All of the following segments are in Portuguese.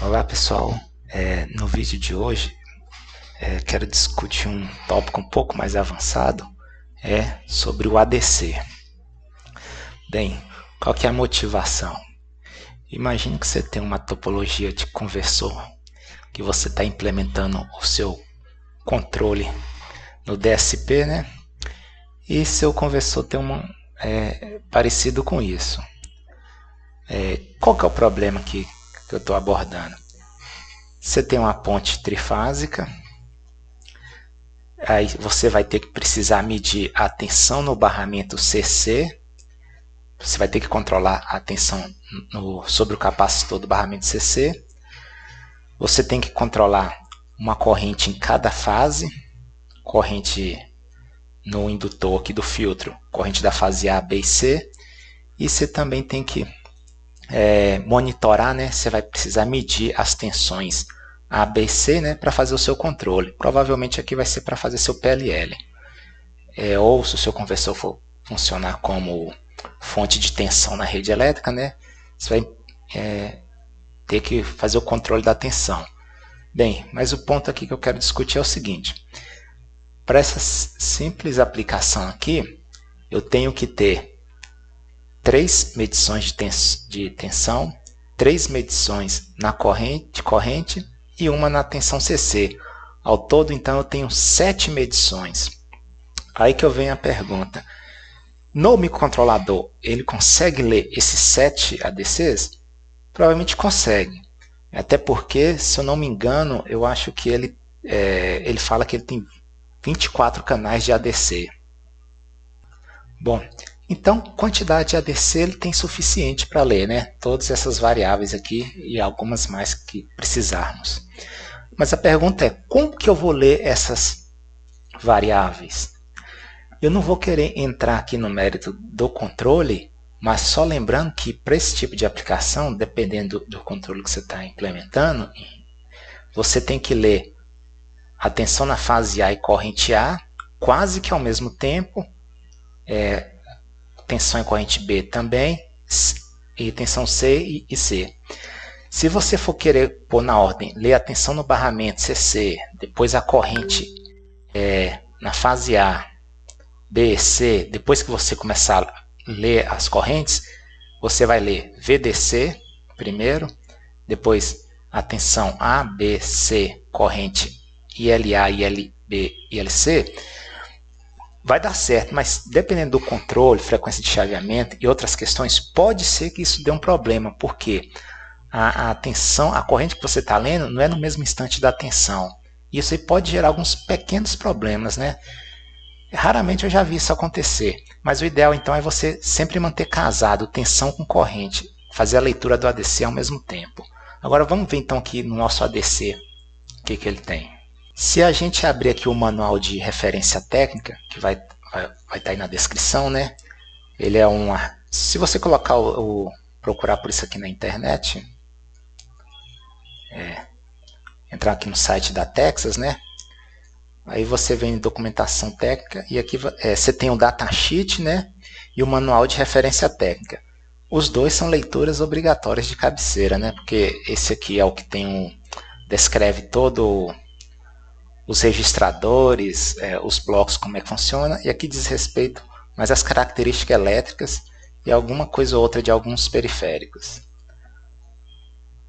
Olá pessoal, é, no vídeo de hoje é, quero discutir um tópico um pouco mais avançado, é sobre o ADC. Bem, qual que é a motivação? Imagina que você tem uma topologia de conversor que você está implementando o seu controle no DSP, né? E seu conversor tem um é, parecido com isso. É, qual que é o problema que que eu estou abordando. Você tem uma ponte trifásica, aí você vai ter que precisar medir a tensão no barramento CC, você vai ter que controlar a tensão no, sobre o capacitor do barramento CC, você tem que controlar uma corrente em cada fase, corrente no indutor aqui do filtro, corrente da fase A, B e C, e você também tem que é, monitorar, né? Você vai precisar medir as tensões ABC, né? Para fazer o seu controle. Provavelmente aqui vai ser para fazer seu PLL. É, ou se o seu conversor for funcionar como fonte de tensão na rede elétrica, né? Você vai é, ter que fazer o controle da tensão. Bem, mas o ponto aqui que eu quero discutir é o seguinte. Para essa simples aplicação aqui, eu tenho que ter três medições de, tens de tensão, três medições na corrente, corrente e uma na tensão CC. Ao todo, então, eu tenho sete medições. Aí que eu venho a pergunta. No microcontrolador, ele consegue ler esses sete ADCs? Provavelmente consegue. Até porque, se eu não me engano, eu acho que ele, é, ele fala que ele tem 24 canais de ADC. Bom, então, quantidade de ADC ele tem suficiente para ler, né? Todas essas variáveis aqui e algumas mais que precisarmos. Mas a pergunta é, como que eu vou ler essas variáveis? Eu não vou querer entrar aqui no mérito do controle, mas só lembrando que para esse tipo de aplicação, dependendo do controle que você está implementando, você tem que ler a tensão na fase A e corrente A quase que ao mesmo tempo, é, tensão em corrente B também, e tensão C e C. Se você for querer pôr na ordem, ler a tensão no barramento CC, depois a corrente é, na fase A, B, C, depois que você começar a ler as correntes, você vai ler VDC primeiro, depois a tensão A, B, C, corrente ILA, ILB, ILC, vai dar certo, mas dependendo do controle, frequência de chaveamento e outras questões, pode ser que isso dê um problema, porque a, a tensão, a corrente que você está lendo não é no mesmo instante da tensão. Isso aí pode gerar alguns pequenos problemas, né? Raramente eu já vi isso acontecer, mas o ideal então é você sempre manter casado tensão com corrente, fazer a leitura do ADC ao mesmo tempo. Agora vamos ver então aqui no nosso ADC o que, que ele tem. Se a gente abrir aqui o manual de referência técnica, que vai vai estar tá aí na descrição, né? Ele é uma. Se você colocar o, o procurar por isso aqui na internet, é, entrar aqui no site da Texas, né? Aí você vem em documentação técnica e aqui é, você tem o datasheet, né? E o manual de referência técnica. Os dois são leituras obrigatórias de cabeceira, né? Porque esse aqui é o que tem um descreve todo os registradores, é, os blocos, como é que funciona, e aqui diz respeito mais às características elétricas e alguma coisa ou outra de alguns periféricos.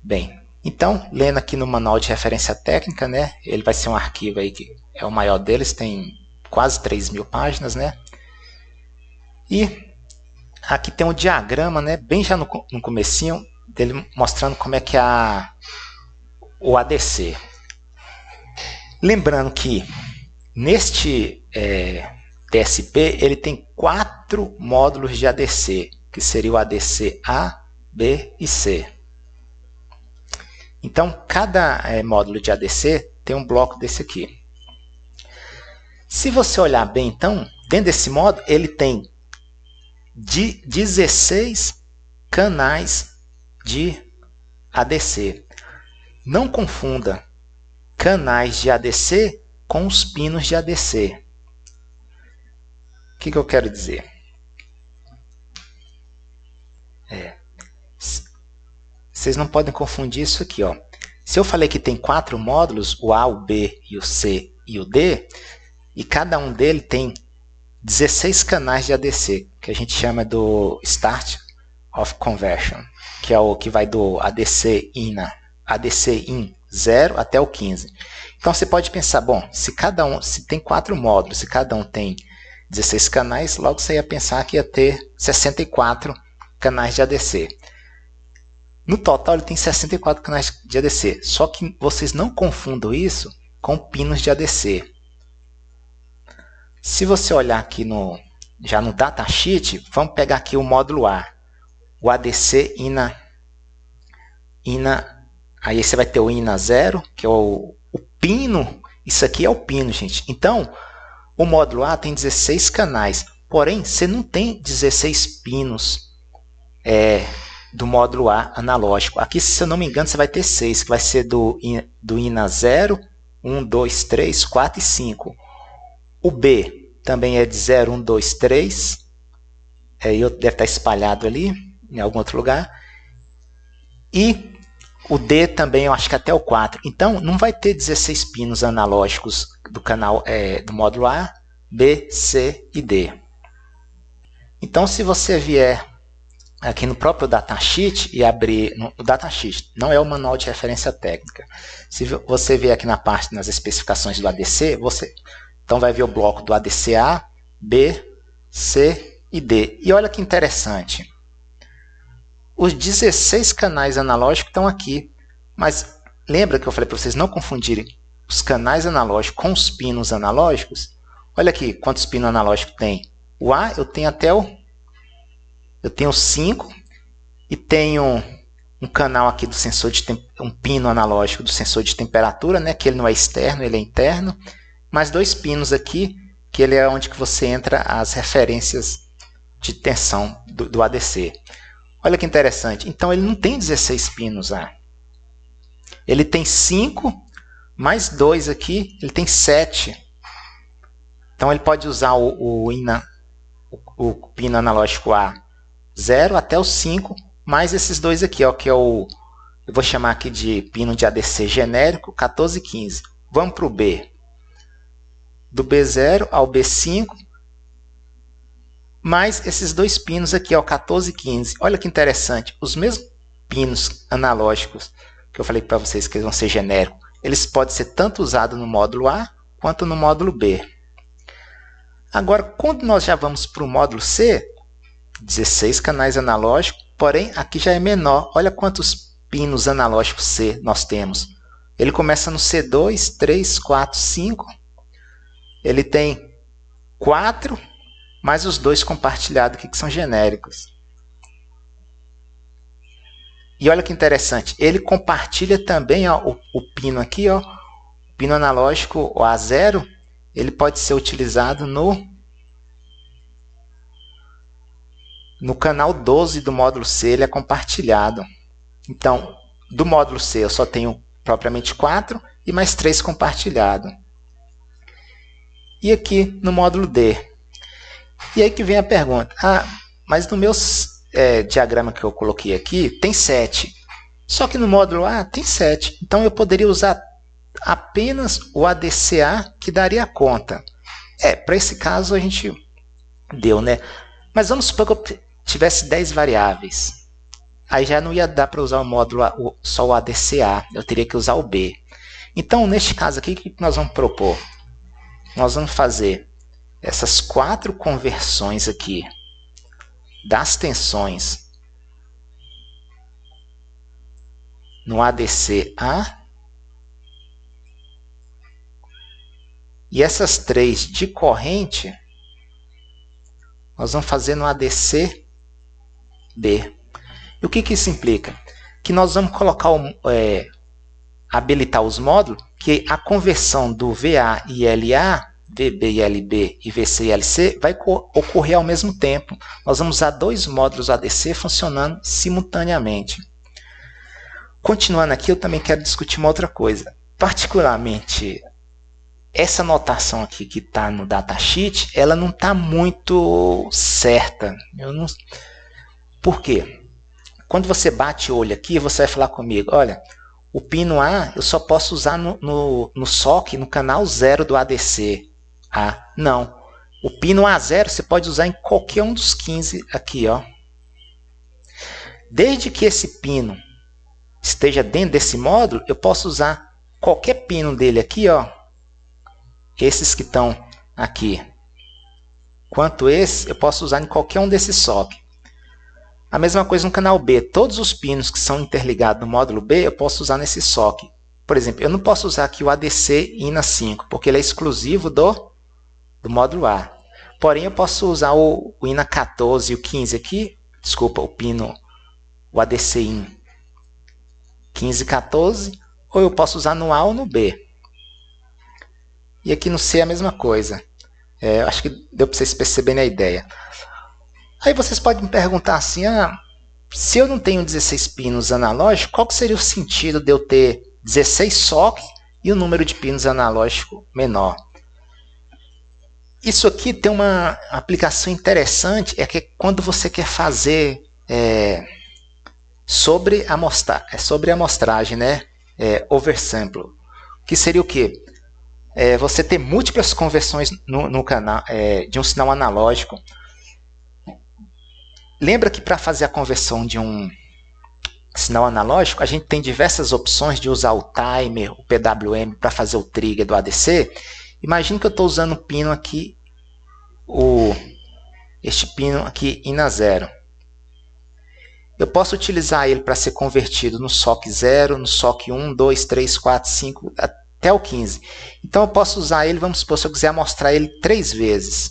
Bem, então, lendo aqui no manual de referência técnica, né, ele vai ser um arquivo aí que é o maior deles, tem quase 3 mil páginas, né, e aqui tem um diagrama, né, bem já no, no comecinho, dele mostrando como é que é a, o ADC, Lembrando que neste é, TSP ele tem quatro módulos de ADC, que seria o ADC A, B e C. Então, cada é, módulo de ADC tem um bloco desse aqui. Se você olhar bem, então, dentro desse módulo, ele tem de 16 canais de ADC. Não confunda canais de ADC com os pinos de ADC. O que, que eu quero dizer? É. Vocês não podem confundir isso aqui. Ó. Se eu falei que tem quatro módulos, o A, o B, e o C e o D, e cada um deles tem 16 canais de ADC, que a gente chama do Start of Conversion, que é o que vai do ADC INA, ADC IN 0 até o 15. Então você pode pensar, bom, se cada um, se tem quatro módulos, se cada um tem 16 canais, logo você ia pensar que ia ter 64 canais de ADC. No total ele tem 64 canais de ADC, só que vocês não confundam isso com pinos de ADC. Se você olhar aqui no já no datasheet, vamos pegar aqui o módulo A, o ADC INA INA Aí você vai ter o INA 0, que é o, o pino. Isso aqui é o pino, gente. Então, o módulo A tem 16 canais. Porém, você não tem 16 pinos é, do módulo A analógico. Aqui, se eu não me engano, você vai ter 6, que vai ser do, do INA 0, 1, 2, 3, 4 e 5. O B também é de 0, 1, 2, 3. É, deve estar espalhado ali, em algum outro lugar. E o D também, eu acho que até o 4. Então, não vai ter 16 pinos analógicos do canal é, do módulo A, B, C e D. Então, se você vier aqui no próprio datasheet e abrir no, o datasheet, não é o manual de referência técnica. Se você vier aqui na parte nas especificações do ADC, você então vai ver o bloco do ADC A, B, C e D. E olha que interessante. Os 16 canais analógicos estão aqui, mas lembra que eu falei para vocês não confundirem os canais analógicos com os pinos analógicos? Olha aqui quantos pinos analógicos tem. O A eu tenho até o... Eu tenho 5 e tenho um canal aqui do sensor de tem... um pino analógico do sensor de temperatura, né? Que ele não é externo, ele é interno. Mais dois pinos aqui, que ele é onde que você entra as referências de tensão do, do ADC. Olha que interessante. Então ele não tem 16 pinos A. Ele tem 5 mais 2 aqui, ele tem 7. Então ele pode usar o, o, ina, o, o pino analógico A 0 até o 5, mais esses dois aqui, ó, que é o. Eu vou chamar aqui de pino de ADC genérico 14 e 15. Vamos para o B. Do B0 ao B5, mais esses dois pinos aqui, ó, 14 e 15. Olha que interessante, os mesmos pinos analógicos que eu falei para vocês que eles vão ser genéricos, eles podem ser tanto usados no módulo A quanto no módulo B. Agora, quando nós já vamos para o módulo C, 16 canais analógicos, porém aqui já é menor. Olha quantos pinos analógicos C nós temos. Ele começa no C2, 3, 4, 5. Ele tem 4, mais os dois compartilhados aqui que são genéricos. E olha que interessante, ele compartilha também ó, o, o, pino aqui, ó, o pino analógico o A0, ele pode ser utilizado no, no canal 12 do módulo C, ele é compartilhado. Então, do módulo C eu só tenho propriamente 4 e mais 3 compartilhados. E aqui no módulo D, e aí que vem a pergunta: ah, mas no meu é, diagrama que eu coloquei aqui tem 7. Só que no módulo A tem 7. Então eu poderia usar apenas o ADCA que daria conta. É, para esse caso a gente deu, né? Mas vamos supor que eu tivesse 10 variáveis. Aí já não ia dar para usar o módulo A, o, só o ADCA, eu teria que usar o B. Então, neste caso aqui, o que nós vamos propor? Nós vamos fazer essas quatro conversões aqui das tensões no ADC-A e essas três de corrente nós vamos fazer no ADC-B. E o que, que isso implica? Que nós vamos colocar, é, habilitar os módulos que a conversão do VA e LA VBLB e VCLC vai ocorrer ao mesmo tempo. Nós vamos usar dois módulos ADC funcionando simultaneamente. Continuando aqui, eu também quero discutir uma outra coisa. Particularmente, essa notação aqui que está no datasheet, ela não está muito certa. Eu não... Por quê? Quando você bate o olho aqui, você vai falar comigo, olha, o pino A eu só posso usar no, no, no SOC, no canal 0 do ADC. Ah, não. O pino A0 você pode usar em qualquer um dos 15 aqui, ó. Desde que esse pino esteja dentro desse módulo, eu posso usar qualquer pino dele aqui, ó. Esses que estão aqui. Quanto esse, eu posso usar em qualquer um desses SOP. A mesma coisa no canal B. Todos os pinos que são interligados no módulo B, eu posso usar nesse SOC. Por exemplo, eu não posso usar aqui o ADC INA5, porque ele é exclusivo do do módulo A. Porém, eu posso usar o, o INA 14 e o 15 aqui, desculpa, o pino, o ADC IN 15 e 14, ou eu posso usar no A ou no B. E aqui no C é a mesma coisa. É, acho que deu para vocês perceberem a ideia. Aí vocês podem me perguntar assim, ah, se eu não tenho 16 pinos analógicos, qual seria o sentido de eu ter 16 SOC e o um número de pinos analógico menor? Isso aqui tem uma aplicação interessante, é que quando você quer fazer é, sobre amostra, é sobre amostragem, né? É, oversample, que seria o quê? É, você ter múltiplas conversões no, no canal é, de um sinal analógico. Lembra que para fazer a conversão de um sinal analógico, a gente tem diversas opções de usar o timer, o PWM para fazer o trigger do ADC Imagina que eu estou usando o pino aqui, o, este pino aqui INA 0. Eu posso utilizar ele para ser convertido no SOC 0, no SOC 1, 2, 3, 4, 5, até o 15. Então eu posso usar ele, vamos supor, se eu quiser mostrar ele três vezes.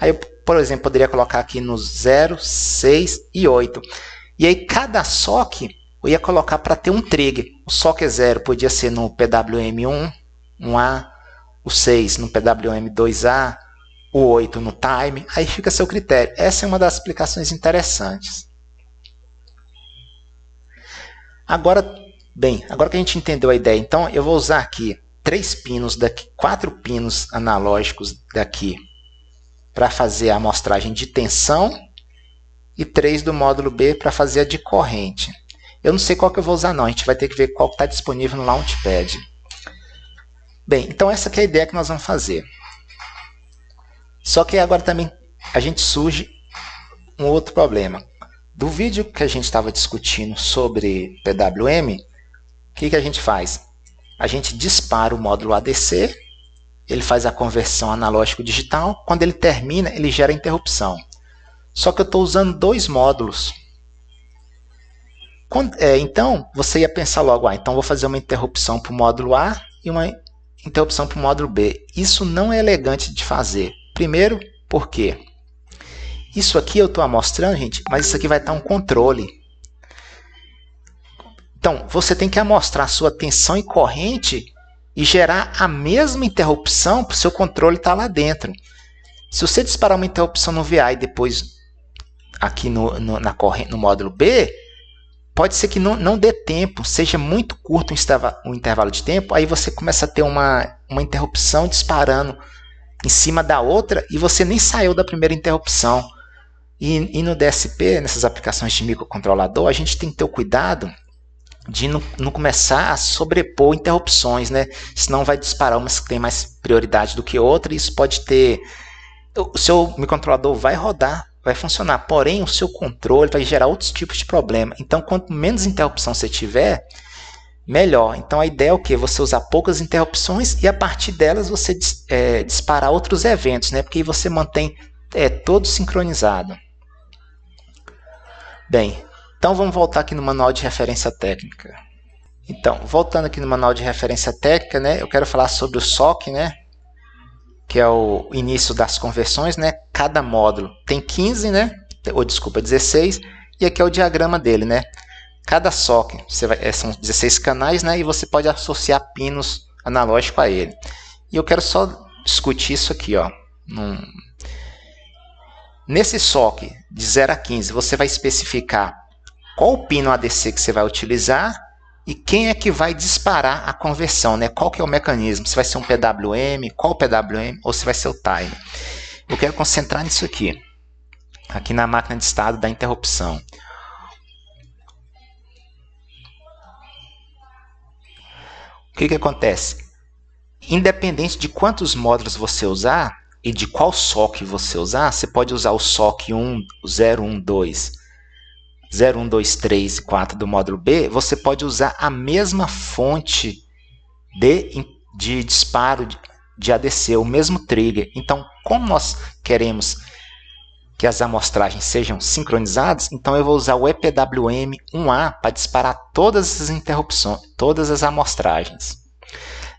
Aí eu, por exemplo, poderia colocar aqui no 0, 6 e 8. E aí cada SOC eu ia colocar para ter um trigger. O SOC é zero podia ser no PWM1, 1A, o 6 no PWM2A, o 8 no time, aí fica a seu critério. Essa é uma das aplicações interessantes. Agora, bem, agora que a gente entendeu a ideia, então eu vou usar aqui três pinos daqui, quatro pinos analógicos daqui para fazer a amostragem de tensão e três do módulo B para fazer a de corrente. Eu não sei qual que eu vou usar não, a gente vai ter que ver qual está disponível no Launchpad. Bem, então essa é a ideia que nós vamos fazer. Só que agora também a gente surge um outro problema. Do vídeo que a gente estava discutindo sobre PWM, o que, que a gente faz? A gente dispara o módulo ADC, ele faz a conversão analógico-digital, quando ele termina, ele gera interrupção. Só que eu estou usando dois módulos, quando, é, então, você ia pensar logo, ah, então vou fazer uma interrupção para o módulo A e uma interrupção para o módulo B. Isso não é elegante de fazer. Primeiro, por quê? Isso aqui eu estou amostrando, gente, mas isso aqui vai estar tá um controle. Então, você tem que amostrar sua tensão e corrente e gerar a mesma interrupção para o seu controle estar tá lá dentro. Se você disparar uma interrupção no VA e depois aqui no, no, na corrente, no módulo B, Pode ser que não, não dê tempo, seja muito curto o intervalo de tempo, aí você começa a ter uma, uma interrupção disparando em cima da outra e você nem saiu da primeira interrupção. E, e no DSP, nessas aplicações de microcontrolador, a gente tem que ter o cuidado de não, não, começar a sobrepor interrupções, né? Senão vai disparar umas que tem mais prioridade do que outra e isso pode ter. O seu microcontrolador vai rodar vai funcionar. Porém, o seu controle vai gerar outros tipos de problema. Então, quanto menos interrupção você tiver, melhor. Então, a ideia é o que? Você usar poucas interrupções e a partir delas você é, disparar outros eventos, né? Porque aí você mantém é, todo sincronizado. Bem, então vamos voltar aqui no manual de referência técnica. Então, voltando aqui no manual de referência técnica, né, eu quero falar sobre o SOC, né, que é o início das conversões, né? Cada módulo tem 15, né? Ou desculpa, 16, e aqui é o diagrama dele, né? Cada socket, você vai, é, são 16 canais, né? E você pode associar pinos analógicos a ele. E eu quero só discutir isso aqui, ó. Num... Nesse socket de 0 a 15, você vai especificar qual o pino ADC que você vai utilizar e quem é que vai disparar a conversão, né? Qual que é o mecanismo? Se vai ser um PWM, qual PWM ou se vai ser o time? Eu quero concentrar nisso aqui, aqui na máquina de estado da interrupção. O que, que acontece? Independente de quantos módulos você usar e de qual SOC você usar, você pode usar o SOC 1, 0, 1, 2, 0, 1, 2, 3 e 4 do módulo B, você pode usar a mesma fonte de, de disparo de ADC, o mesmo trigger. Então, como nós queremos que as amostragens sejam sincronizadas, então eu vou usar o EPWM1A para disparar todas as interrupções, todas as amostragens.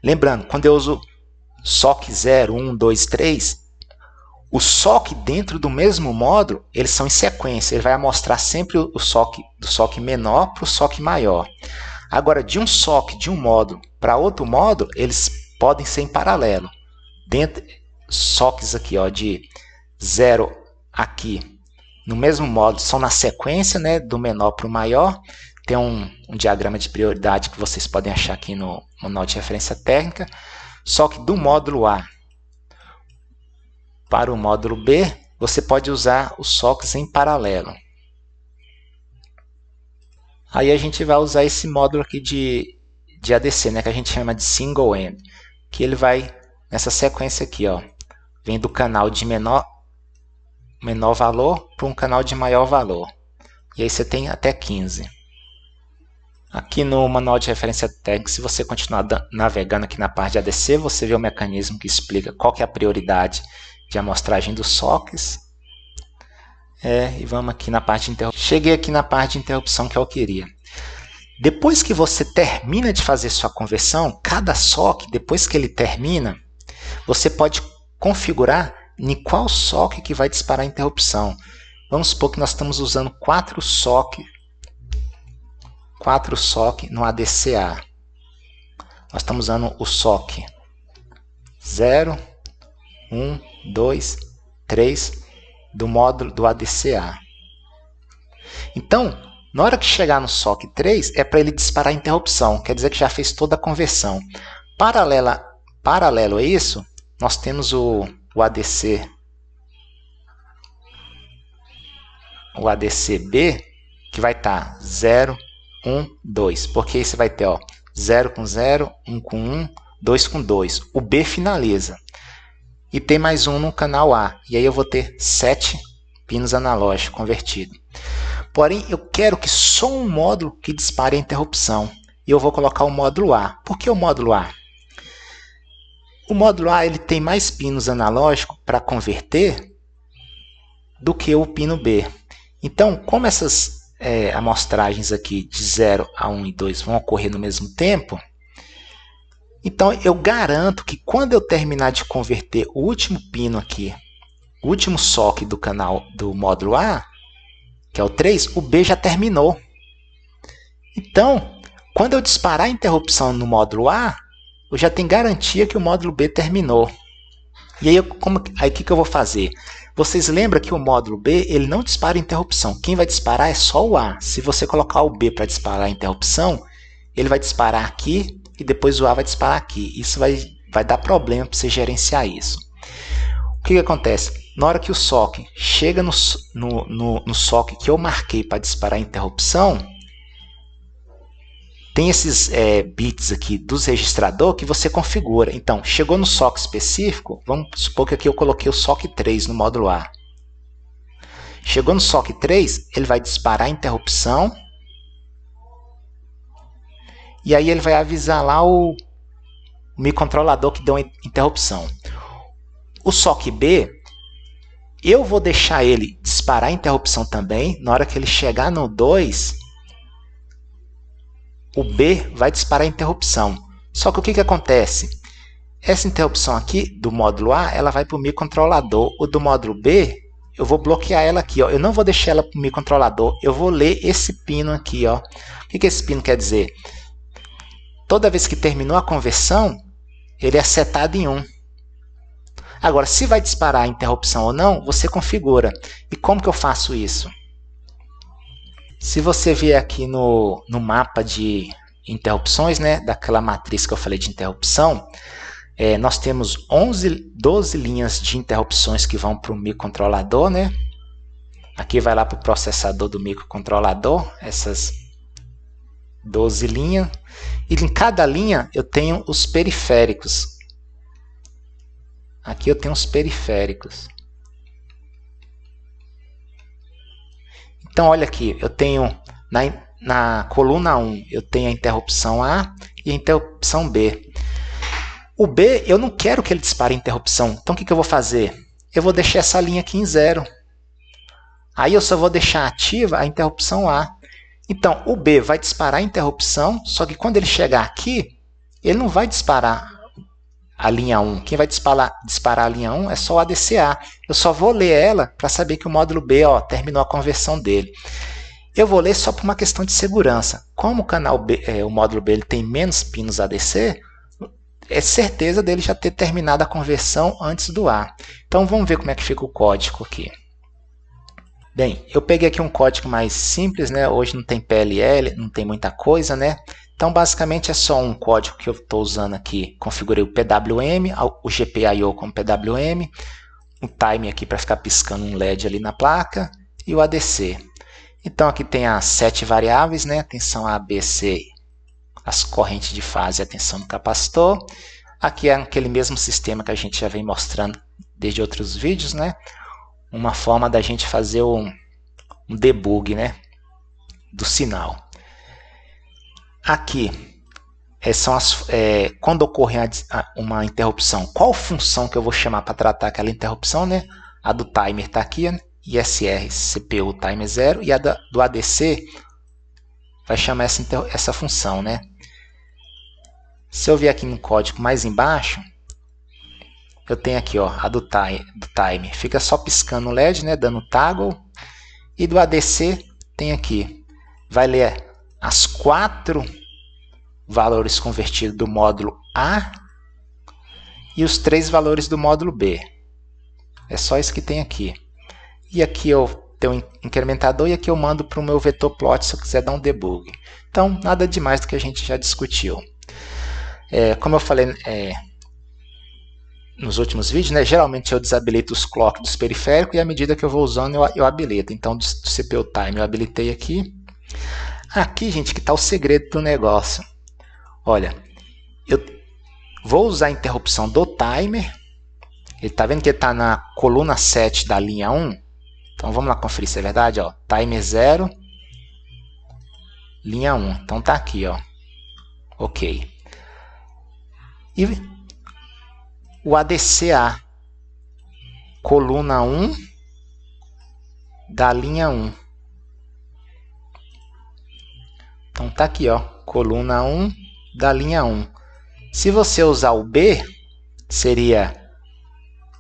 Lembrando, quando eu uso SOC 0, 1, 2, 3, o SOC dentro do mesmo módulo, eles são em sequência, ele vai mostrar sempre o SOC do SOC menor para o SOC maior. Agora, de um SOC, de um módulo para outro módulo, eles podem ser em paralelo. Dentro, SOCs aqui, ó, de zero aqui, no mesmo módulo, são na sequência, né, do menor para o maior. Tem um, um, diagrama de prioridade que vocês podem achar aqui no manual de referência técnica. Só que do módulo A para o módulo B, você pode usar os SOCs em paralelo. Aí a gente vai usar esse módulo aqui de, de ADC, né, que a gente chama de single end, que ele vai nessa sequência aqui, ó, vem do canal de menor, menor valor para um canal de maior valor. E aí você tem até 15. Aqui no manual de referência tag, se você continuar navegando aqui na parte de ADC, você vê o mecanismo que explica qual que é a prioridade de amostragem dos SOCs. É, e vamos aqui na parte de interrupção. Cheguei aqui na parte de interrupção que eu queria. Depois que você termina de fazer sua conversão, cada SOC, depois que ele termina, você pode configurar em qual SOC que vai disparar a interrupção. Vamos supor que nós estamos usando quatro SOC, quatro SOC no ADCA. Nós estamos usando o SOC 0, 1, 2, 3 do módulo do ADCA. Então, na hora que chegar no SOC 3, é para ele disparar a interrupção, quer dizer que já fez toda a conversão. Paralela, paralelo a isso, nós temos o, o ADC o ADCB, que vai estar tá 0, 1, 2, porque aí você vai ter ó, 0 com 0, 1 com 1, 2 com 2. O B finaliza e tem mais um no canal A. E aí eu vou ter sete pinos analógicos convertidos. Porém, eu quero que só um módulo que dispare a interrupção. E eu vou colocar o módulo A. Por que o módulo A? O módulo A ele tem mais pinos analógicos para converter do que o pino B. Então, como essas é, amostragens aqui de 0 a 1 um e 2 vão ocorrer no mesmo tempo, então eu garanto que quando eu terminar de converter o último pino aqui, o último SOC do canal do módulo A, que é o 3, o B já terminou. Então, quando eu disparar a interrupção no módulo A, eu já tenho garantia que o módulo B terminou. E aí, como, aí o que, que eu vou fazer? Vocês lembram que o módulo B ele não dispara interrupção. Quem vai disparar é só o A. Se você colocar o B para disparar a interrupção, ele vai disparar aqui que depois o A vai disparar aqui. Isso vai, vai dar problema para você gerenciar isso. O que, que, acontece? Na hora que o SOC chega no, no, no, no SOC que eu marquei para disparar a interrupção, tem esses é, bits aqui dos registrador que você configura. Então, chegou no SOC específico, vamos supor que aqui eu coloquei o SOC 3 no módulo A. Chegou no SOC 3, ele vai disparar a interrupção e aí ele vai avisar lá o, o microcontrolador que deu uma interrupção. O SOC B, eu vou deixar ele disparar a interrupção também. Na hora que ele chegar no 2, o B vai disparar a interrupção. Só que o que, que acontece? Essa interrupção aqui do módulo A, ela vai para o microcontrolador. O do módulo B, eu vou bloquear ela aqui. Ó. Eu não vou deixar ela para o microcontrolador. Eu vou ler esse pino aqui. Ó. O que, que esse pino quer dizer? toda vez que terminou a conversão, ele é setado em 1. Agora, se vai disparar a interrupção ou não, você configura. E como que eu faço isso? Se você vier aqui no, no mapa de interrupções, né, daquela matriz que eu falei de interrupção, é, nós temos 11, 12 linhas de interrupções que vão para o microcontrolador, né? Aqui vai lá para o processador do microcontrolador, essas 12 linhas, e em cada linha eu tenho os periféricos. Aqui eu tenho os periféricos. Então, olha aqui, eu tenho na, na coluna 1, eu tenho a interrupção A e a interrupção B. O B, eu não quero que ele dispare a interrupção. Então, o que, que eu vou fazer? Eu vou deixar essa linha aqui em zero. Aí, eu só vou deixar ativa a interrupção A. Então, o B vai disparar a interrupção, só que quando ele chegar aqui, ele não vai disparar a linha 1. Quem vai disparar, disparar a linha 1 é só o ADCA. Eu só vou ler ela para saber que o módulo B ó, terminou a conversão dele. Eu vou ler só por uma questão de segurança. Como o, canal B, é, o módulo B ele tem menos pinos ADC, é certeza dele já ter terminado a conversão antes do A. Então vamos ver como é que fica o código aqui. Bem, eu peguei aqui um código mais simples, né? Hoje não tem PLL, não tem muita coisa, né? Então, basicamente é só um código que eu estou usando aqui. Configurei o PWM, o GPIO com PWM, o time aqui para ficar piscando um LED ali na placa e o ADC. Então, aqui tem as sete variáveis, né? Tensão A, B, C, as correntes de fase e a tensão do capacitor. Aqui é aquele mesmo sistema que a gente já vem mostrando desde outros vídeos, né? uma forma da gente fazer um, um debug né, do sinal. Aqui é, são as, é, quando ocorre uma interrupção, qual função que eu vou chamar para tratar aquela interrupção, né? A do timer está aqui, né? ISR CPU timer 0 e a do ADC vai chamar essa, essa função, né? Se eu vier aqui no código mais embaixo, eu tenho aqui ó, a do time, do time, fica só piscando o LED, né, dando toggle. E do ADC tem aqui, vai ler as quatro valores convertidos do módulo A e os três valores do módulo B. É só isso que tem aqui. E aqui eu tenho um incrementador e aqui eu mando para o meu vetor plot se eu quiser dar um debug. Então, nada demais do que a gente já discutiu. É, como eu falei, é, nos últimos vídeos, né, geralmente eu desabilito os clock dos periféricos e à medida que eu vou usando eu, eu habilito. Então, do, CPU time eu habilitei aqui. Aqui, gente, que está o segredo do negócio. Olha, eu vou usar a interrupção do timer. Ele está vendo que tá está na coluna 7 da linha 1? Então, vamos lá conferir se é verdade. Ó, timer 0, linha 1. Então, está aqui. Ó. Ok. E o ADCA, coluna 1 da linha 1. Então tá aqui, ó, coluna 1 da linha 1. Se você usar o B, seria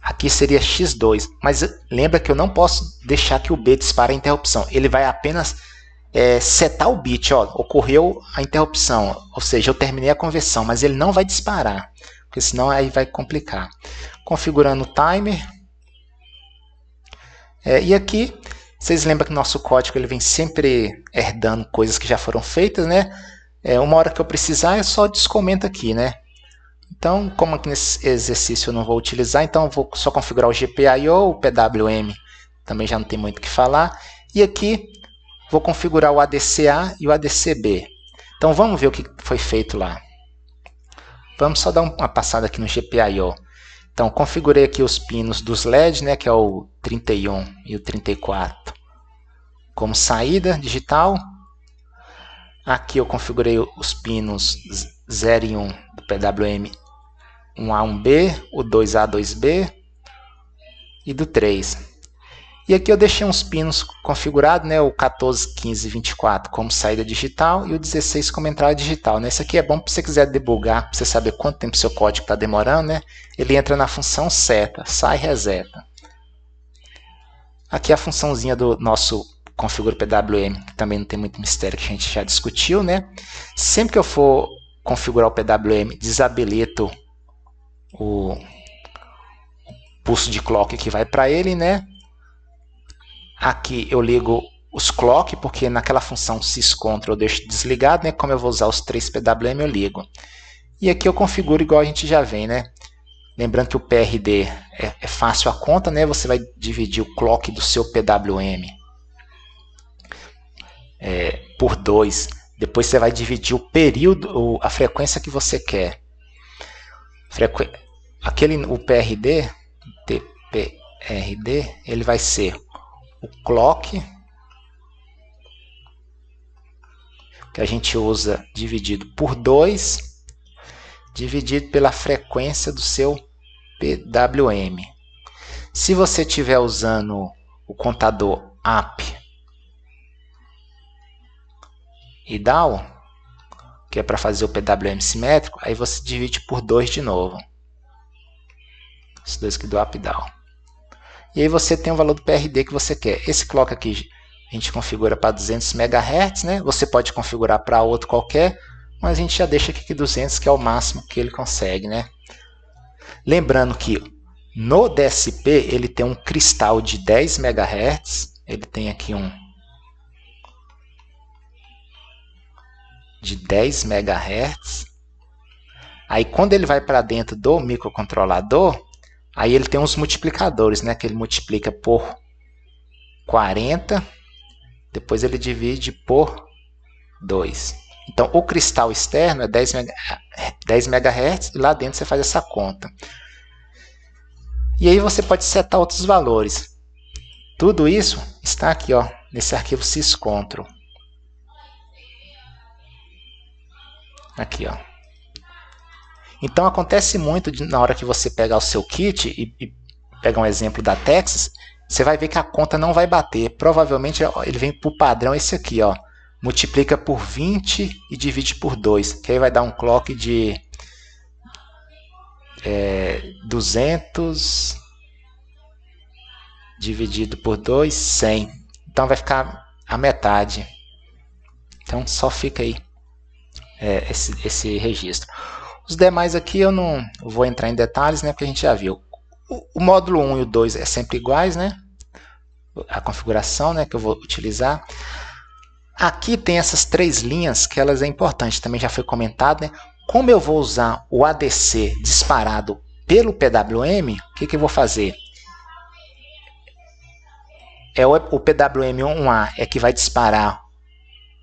aqui seria x2, mas lembra que eu não posso deixar que o B dispare a interrupção. Ele vai apenas é, setar o bit, ó, ocorreu a interrupção, ou seja, eu terminei a conversão, mas ele não vai disparar porque senão aí vai complicar. Configurando o timer. É, e aqui, vocês lembram que nosso código ele vem sempre herdando coisas que já foram feitas, né? É, uma hora que eu precisar, eu só descomenta aqui, né? Então, como aqui nesse exercício eu não vou utilizar, então eu vou só configurar o GPIO, o PWM também já não tem muito o que falar. E aqui vou configurar o ADCA e o ADCB. Então vamos ver o que foi feito lá. Vamos só dar uma passada aqui no GPIO. Então, configurei aqui os pinos dos LEDs, né, que é o 31 e o 34, como saída digital. Aqui eu configurei os pinos 0 e 1 do PWM 1A, 1B, o 2A, 2B e do 3. E aqui eu deixei uns pinos configurados, né? O 14, 15, 24 como saída digital e o 16 como entrada digital. Né? Esse aqui é bom para você quiser debugar, para você saber quanto tempo seu código está demorando, né? Ele entra na função seta, sai reseta. Aqui é a funçãozinha do nosso configura PWM, que também não tem muito mistério, que a gente já discutiu, né? Sempre que eu for configurar o PWM, desabilito o pulso de clock que vai para ele, né? Aqui eu ligo os clock, porque naquela função syscontrol eu deixo desligado, né? Como eu vou usar os três PWM, eu ligo. E aqui eu configuro igual a gente já vem, né? Lembrando que o PRD é, é fácil a conta, né? Você vai dividir o clock do seu PWM é, por 2. Depois você vai dividir o período, a frequência que você quer. Frequ... Aquele, o PRD, TPRD, ele vai ser o clock, que a gente usa dividido por 2, dividido pela frequência do seu PWM. Se você estiver usando o contador up e down, que é para fazer o PWM simétrico, aí você divide por 2 de novo. Esses dois que do up e down. E aí você tem o valor do PRD que você quer. Esse clock aqui a gente configura para 200 MHz, né? Você pode configurar para outro qualquer, mas a gente já deixa aqui que 200 que é o máximo que ele consegue, né? Lembrando que no DSP ele tem um cristal de 10 MHz, ele tem aqui um de 10 MHz. Aí quando ele vai para dentro do microcontrolador, Aí ele tem uns multiplicadores, né? Que ele multiplica por 40, depois ele divide por 2. Então, o cristal externo é 10, 10 MHz e lá dentro você faz essa conta. E aí você pode setar outros valores. Tudo isso está aqui, ó, nesse arquivo syscontrol. Aqui, ó. Então acontece muito de, na hora que você pegar o seu kit e, e pegar um exemplo da Texas, você vai ver que a conta não vai bater. Provavelmente ele vem para o padrão esse aqui, ó. Multiplica por 20 e divide por 2, que aí vai dar um clock de é, 200 dividido por 2, 100. Então vai ficar a metade. Então só fica aí é, esse, esse registro. Os demais aqui eu não vou entrar em detalhes, né, porque a gente já viu. O, o módulo 1 e o 2 é sempre iguais, né? A configuração né, que eu vou utilizar. Aqui tem essas três linhas que elas é importante, também já foi comentado, né? Como eu vou usar o ADC disparado pelo PWM, o que, que eu vou fazer? É o, o PWM1A é que vai disparar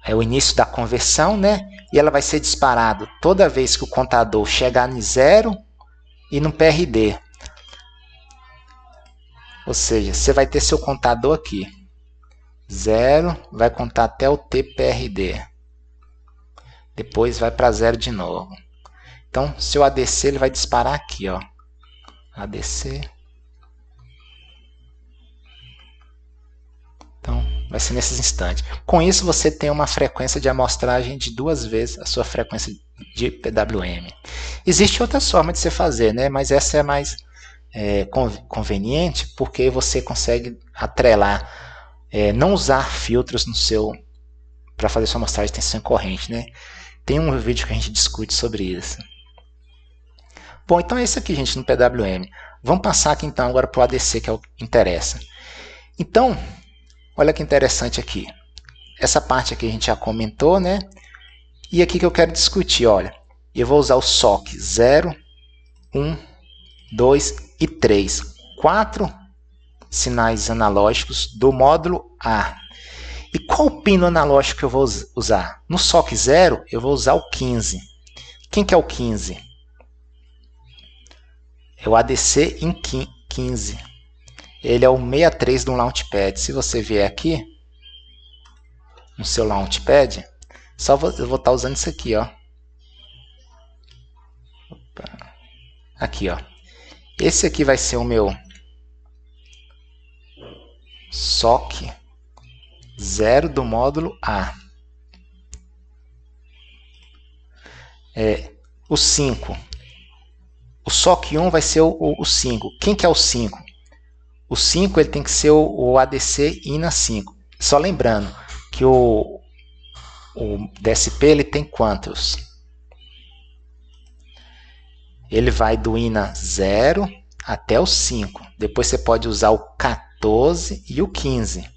é o início da conversão, né? e ela vai ser disparada toda vez que o contador chegar em zero e no PRD. Ou seja, você vai ter seu contador aqui. Zero, vai contar até o TPRD. Depois vai para zero de novo. Então, seu ADC ele vai disparar aqui, ó. ADC vai ser nesses instantes. Com isso, você tem uma frequência de amostragem de duas vezes a sua frequência de PWM. Existe outra forma de você fazer, né? mas essa é mais é, conveniente porque você consegue atrelar, é, não usar filtros no seu para fazer sua amostragem de tensão corrente. Né? Tem um vídeo que a gente discute sobre isso. Bom, então é isso aqui, gente, no PWM. Vamos passar aqui então agora para o ADC, que é o que interessa. Então, Olha que interessante aqui. Essa parte aqui a gente já comentou, né? E aqui que eu quero discutir, olha. Eu vou usar o SOC 0, 1, 2 e 3. Quatro sinais analógicos do módulo A. E qual pino analógico eu vou usar? No SOC 0, eu vou usar o 15. Quem que é o 15? É o ADC em 15. Ele é o 63 do Launchpad. Se você vier aqui, no seu Launchpad, só vou, eu vou estar tá usando isso aqui, ó. Opa. Aqui, ó. Esse aqui vai ser o meu SOC 0 do módulo A. É, o 5. O SOC 1 vai ser o 5. Quem que é o 5? o 5 ele tem que ser o, o ADC INA 5. Só lembrando que o, o DSP ele tem quantos? Ele vai do INA 0 até o 5. Depois você pode usar o 14 e o 15.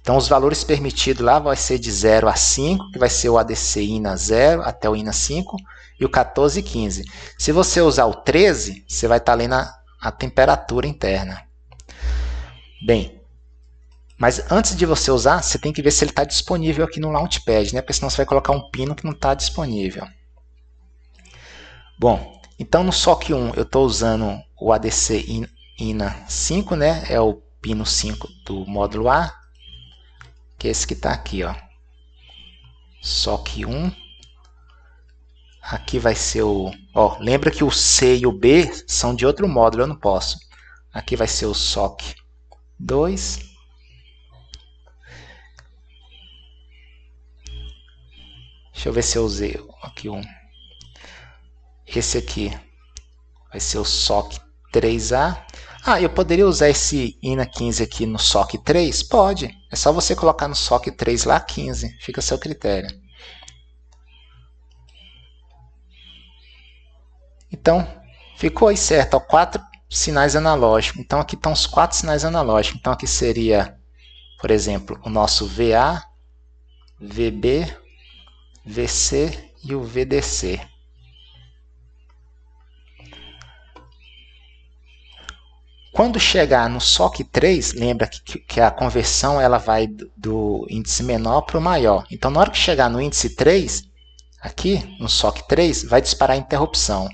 Então, os valores permitidos lá vai ser de 0 a 5, que vai ser o ADC INA 0 até o INA 5, e o 14 e 15. Se você usar o 13, você vai estar tá lendo a, a temperatura interna. Bem, mas antes de você usar, você tem que ver se ele está disponível aqui no Launchpad, né? porque senão você vai colocar um pino que não está disponível. Bom, então no SOC 1 eu estou usando o ADC INA 5, né? é o pino 5 do módulo A, que é esse que está aqui. Ó. SOC 1, aqui vai ser o... Ó, lembra que o C e o B são de outro módulo, eu não posso. Aqui vai ser o SOC 2. Deixa eu ver se eu usei aqui um. Esse aqui vai ser o SOC 3A. Ah, eu poderia usar esse INA 15 aqui no SOC 3? Pode. É só você colocar no SOC 3 lá 15. Fica a seu critério. Então, ficou aí certo. 4 sinais analógicos. Então, aqui estão os quatro sinais analógicos. Então, aqui seria, por exemplo, o nosso VA, VB, VC e o VDC. Quando chegar no SOC 3, lembra que, que a conversão ela vai do, índice menor para o maior. Então, na hora que chegar no índice 3, aqui no SOC 3, vai disparar a interrupção.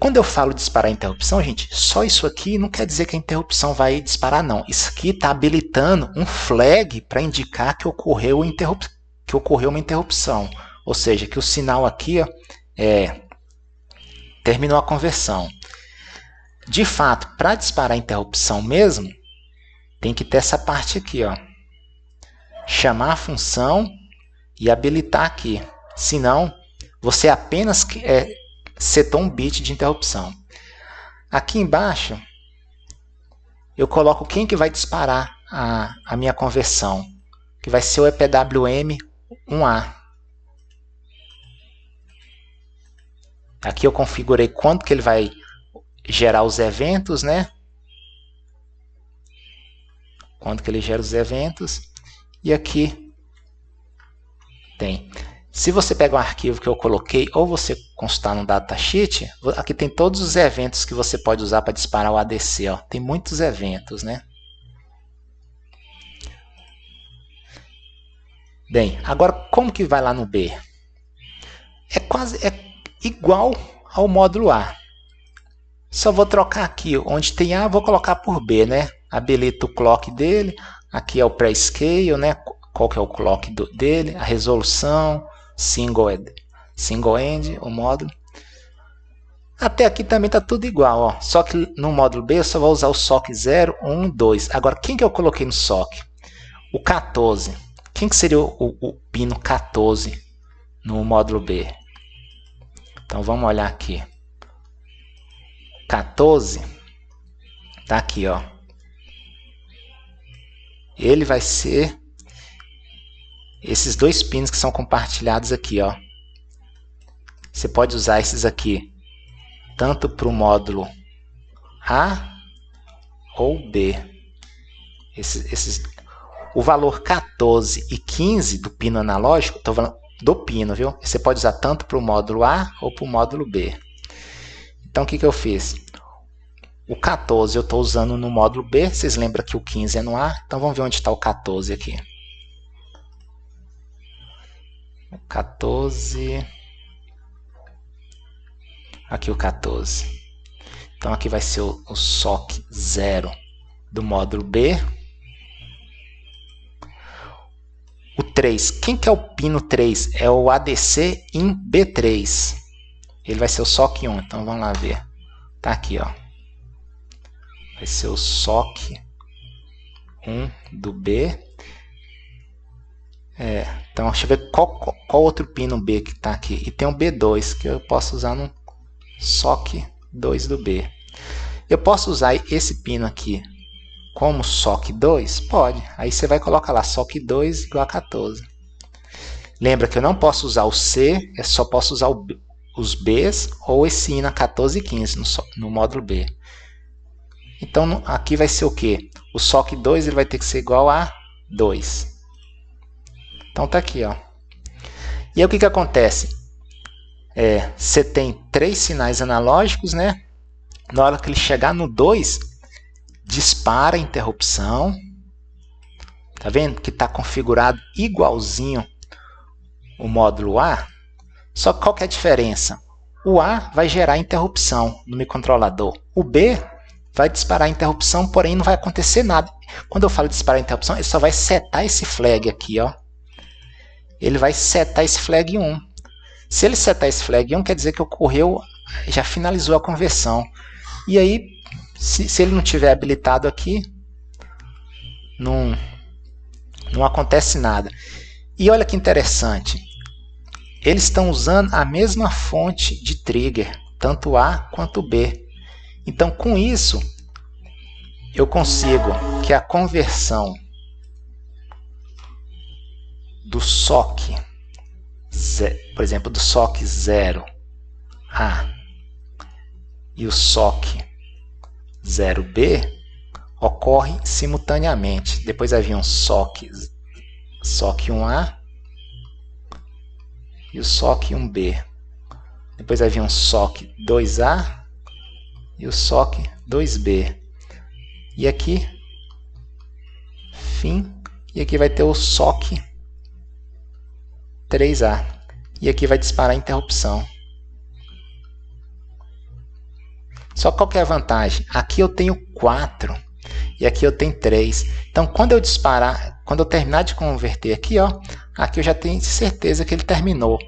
Quando eu falo disparar interrupção, gente, só isso aqui não quer dizer que a interrupção vai disparar, não. Isso aqui está habilitando um flag para indicar que ocorreu, que ocorreu uma interrupção. Ou seja, que o sinal aqui ó, é, terminou a conversão. De fato, para disparar a interrupção mesmo, tem que ter essa parte aqui. Ó. Chamar a função e habilitar aqui. Senão, você apenas... É, setou um bit de interrupção. Aqui embaixo, eu coloco quem que vai disparar a, a minha conversão, que vai ser o EPWM1A. Aqui eu configurei quanto que ele vai gerar os eventos, né? Quanto que ele gera os eventos. E aqui tem se você pega um arquivo que eu coloquei ou você consultar no datasheet, aqui tem todos os eventos que você pode usar para disparar o ADC. Ó. Tem muitos eventos, né? Bem, agora como que vai lá no B? É quase é igual ao módulo A. Só vou trocar aqui, onde tem A, vou colocar por B, né? Habilito o clock dele, aqui é o pré-scale, né? Qual que é o clock do, dele, a resolução, single end, single end o módulo. Até aqui também está tudo igual, ó. só que no módulo B eu só vou usar o SOC 0, 1, 2. Agora, quem que eu coloquei no SOC? O 14. Quem que seria o, o, o pino 14 no módulo B? Então, vamos olhar aqui. 14 está aqui, ó. Ele vai ser esses dois pins que são compartilhados aqui, ó. Você pode usar esses aqui tanto para o módulo A ou B. Esses, esses, o valor 14 e 15 do pino analógico, estou falando do pino, viu? Você pode usar tanto para o módulo A ou para o módulo B. Então, o que, que eu fiz? O 14 eu estou usando no módulo B, vocês lembram que o 15 é no A, então vamos ver onde está o 14 aqui. 14. Aqui o 14. Então aqui vai ser o, o SOC 0 do módulo B. O 3, quem que é o pino 3? É o ADC em B3. Ele vai ser o SOC 1, então vamos lá ver. Tá aqui, ó. Vai ser o SOC 1 do B é, então deixa eu ver qual, qual, outro pino B que está aqui. E tem um B2 que eu posso usar no SOC 2 do B. Eu posso usar esse pino aqui como SOC 2? Pode. Aí você vai colocar lá SOC 2 igual a 14. Lembra que eu não posso usar o C, eu só posso usar o, os Bs ou esse hino 14 e 15 no, no módulo B. Então aqui vai ser o quê? O SOC 2 ele vai ter que ser igual a 2. Então tá aqui, ó. E aí o que que acontece? É, você tem três sinais analógicos, né? Na hora que ele chegar no 2, dispara a interrupção. Tá vendo que está configurado igualzinho o módulo A? Só que qual que é a diferença? O A vai gerar interrupção no microcontrolador. O B vai disparar a interrupção, porém não vai acontecer nada. Quando eu falo disparar a interrupção, ele só vai setar esse flag aqui, ó ele vai setar esse flag 1. Se ele setar esse flag 1, quer dizer que ocorreu, já finalizou a conversão. E aí, se, se ele não tiver habilitado aqui, não, não acontece nada. E olha que interessante, eles estão usando a mesma fonte de trigger, tanto A quanto B. Então, com isso, eu consigo que a conversão do SOC, por exemplo, do SOC 0A e o SOC 0B ocorre simultaneamente. Depois havia um SOC, SOC 1A e o SOC 1B. Depois havia um SOC 2A e o SOC 2B. E aqui, fim, e aqui vai ter o SOC 3A. E aqui vai disparar a interrupção. Só qual que é a vantagem? Aqui eu tenho 4 e aqui eu tenho 3. Então, quando eu disparar, quando eu terminar de converter aqui, ó, aqui eu já tenho certeza que ele terminou.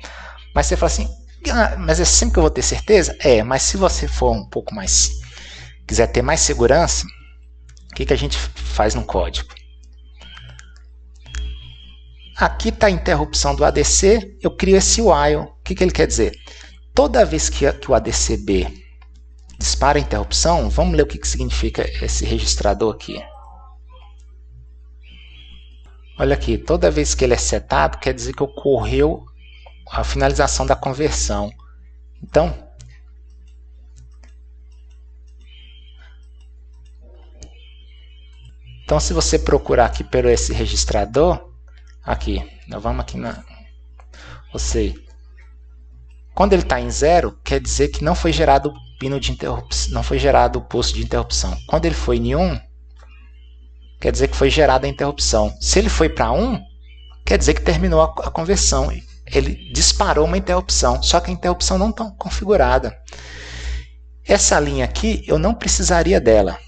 Mas você fala assim, ah, mas é sempre que eu vou ter certeza? É, mas se você for um pouco mais, quiser ter mais segurança, o que, que a gente faz no código? aqui está a interrupção do ADC, eu crio esse while. O que, que ele quer dizer? Toda vez que, que o ADCB dispara a interrupção, vamos ler o que, que significa esse registrador aqui. Olha aqui, toda vez que ele é setado, quer dizer que ocorreu a finalização da conversão. Então, então se você procurar aqui pelo esse registrador, Aqui, nós vamos aqui na... Ou seja, quando ele está em zero, quer dizer que não foi gerado o pino de interrupção, não foi gerado o posto de interrupção. Quando ele foi em 1, um, quer dizer que foi gerada a interrupção. Se ele foi para 1, um, quer dizer que terminou a conversão. Ele disparou uma interrupção, só que a interrupção não está configurada. Essa linha aqui, eu não precisaria dela,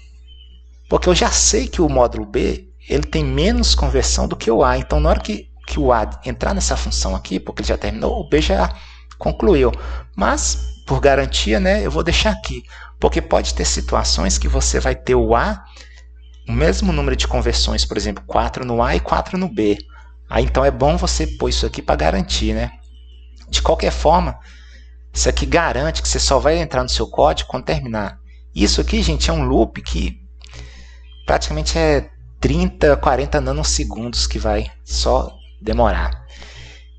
porque eu já sei que o módulo B ele tem menos conversão do que o A. Então, na hora que, que o A entrar nessa função aqui, porque ele já terminou, o B já concluiu. Mas, por garantia, né, eu vou deixar aqui. Porque pode ter situações que você vai ter o A, o mesmo número de conversões, por exemplo, 4 no A e 4 no B. Aí, então, é bom você pôr isso aqui para garantir. Né? De qualquer forma, isso aqui garante que você só vai entrar no seu código quando terminar. Isso aqui, gente, é um loop que praticamente é 30, 40 nanosegundos que vai só demorar.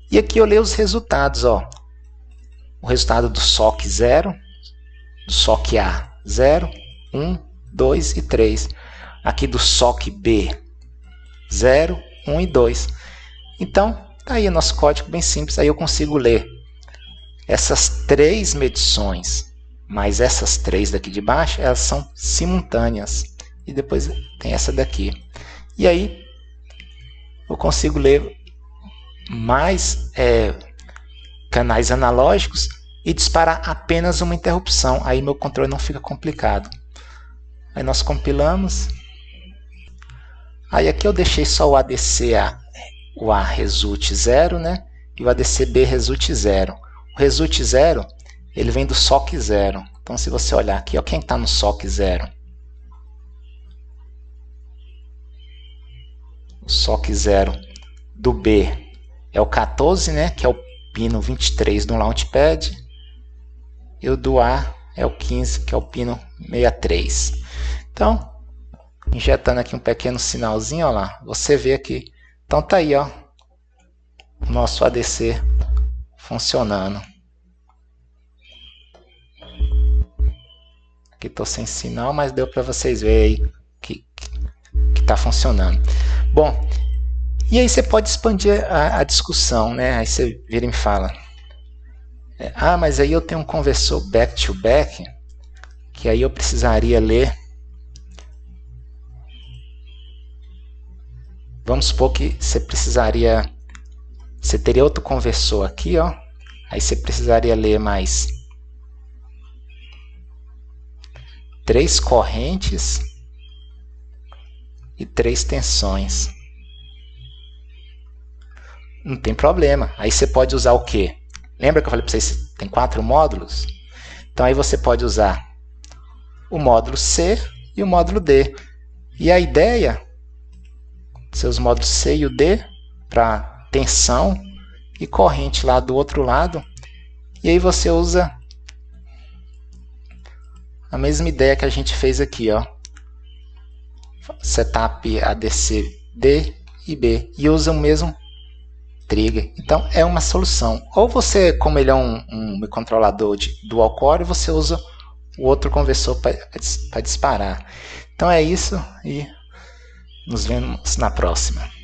E aqui eu leio os resultados, ó. O resultado do SOC 0, do SOC A 0, 1, 2 e 3. Aqui do SOC B 0, 1 e 2. Então, tá aí o nosso código bem simples, aí eu consigo ler essas três medições, mas essas três daqui de baixo, elas são simultâneas e depois tem essa daqui. E aí eu consigo ler mais é, canais analógicos e disparar apenas uma interrupção. Aí meu controle não fica complicado. Aí nós compilamos. Aí aqui eu deixei só o ADC A, é, o A result 0, né? E o ADC B result 0. O result 0, ele vem do SOC 0. Então se você olhar aqui, ó, quem está no SOC 0? só que zero do B é o 14, né, que é o pino 23 do Launchpad, e o do A é o 15, que é o pino 63. Então, injetando aqui um pequeno sinalzinho, ó lá, você vê aqui. Então tá aí, ó, o nosso ADC funcionando. Aqui tô sem sinal, mas deu para vocês verem aí que, que, que tá funcionando. Bom, e aí você pode expandir a, a discussão, né? Aí você vira e me fala. É, ah, mas aí eu tenho um conversor back-to-back, -back, que aí eu precisaria ler. Vamos supor que você precisaria. Você teria outro conversor aqui, ó. Aí você precisaria ler mais três correntes e três tensões. Não tem problema. Aí você pode usar o quê? Lembra que eu falei para vocês que tem quatro módulos? Então aí você pode usar o módulo C e o módulo D. E a ideia, seus módulos C e o D, para tensão e corrente lá do outro lado. E aí você usa a mesma ideia que a gente fez aqui, ó setup ADC D e B e usa o mesmo trigger. Então é uma solução. Ou você, como ele é um, um controlador de dual core, você usa o outro conversor para disparar. Então é isso e nos vemos na próxima.